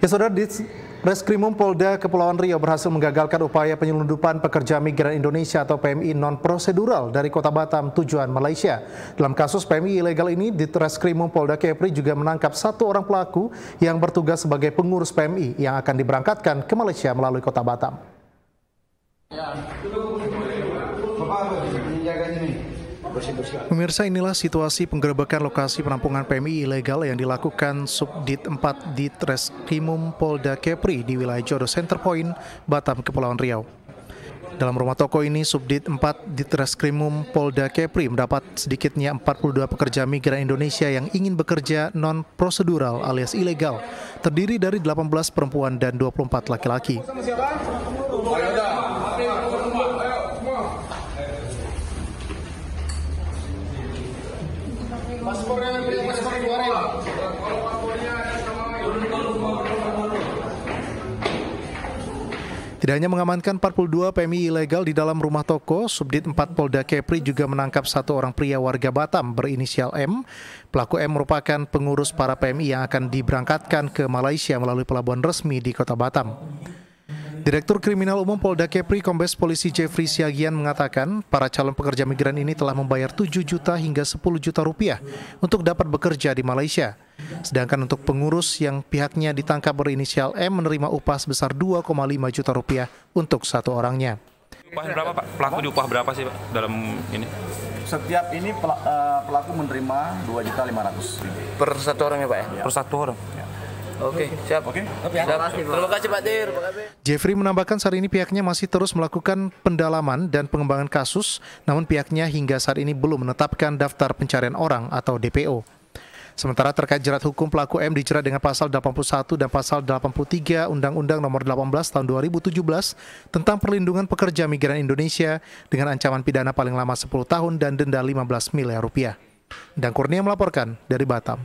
Ya saudara, di Reskrimum Polda Kepulauan Riau berhasil menggagalkan upaya penyelundupan pekerja migran Indonesia atau PMI non-prosedural dari kota Batam tujuan Malaysia. Dalam kasus PMI ilegal ini, di Reskrimum Polda Kepri juga menangkap satu orang pelaku yang bertugas sebagai pengurus PMI yang akan diberangkatkan ke Malaysia melalui kota Batam. Ya, Pemirsa inilah situasi penggerebekan lokasi penampungan PMI ilegal yang dilakukan Subdit 4 di Treskrimum Polda Kepri di wilayah Jodo Center Point, Batam, Kepulauan Riau. Dalam rumah toko ini, Subdit 4 di Treskrimum Polda Kepri mendapat sedikitnya 42 pekerja migran Indonesia yang ingin bekerja non-prosedural alias ilegal, terdiri dari 18 perempuan dan 24 laki-laki. Tidak hanya mengamankan 42 PMI ilegal di dalam rumah toko, Subdit 4 Polda Kepri juga menangkap satu orang pria warga Batam berinisial M. Pelaku M merupakan pengurus para PMI yang akan diberangkatkan ke Malaysia melalui pelabuhan resmi di kota Batam. Direktur Kriminal Umum Polda Kepri Kombes Polisi Jeffrey Siagian mengatakan, para calon pekerja migran ini telah membayar 7 juta hingga 10 juta rupiah untuk dapat bekerja di Malaysia. Sedangkan untuk pengurus yang pihaknya ditangkap berinisial M menerima upah sebesar 2,5 juta rupiah untuk satu orangnya. Upah berapa Pak? Pelaku diupah berapa sih Pak dalam ini? Setiap ini eh, pelaku menerima 2.500. Per satu orang ya Pak ya? ya. Per satu orang. Oke, siap. Oke. Okay. Siap. Terima kasih Pak Dir. Jeffrey menambahkan saat ini pihaknya masih terus melakukan pendalaman dan pengembangan kasus, namun pihaknya hingga saat ini belum menetapkan daftar pencarian orang atau DPO. Sementara terkait jerat hukum pelaku M dijerat dengan pasal 81 dan pasal 83 Undang-Undang Nomor 18 Tahun 2017 tentang perlindungan pekerja migran Indonesia dengan ancaman pidana paling lama 10 tahun dan denda 15 miliar rupiah. Dan Kurnia melaporkan dari Batam.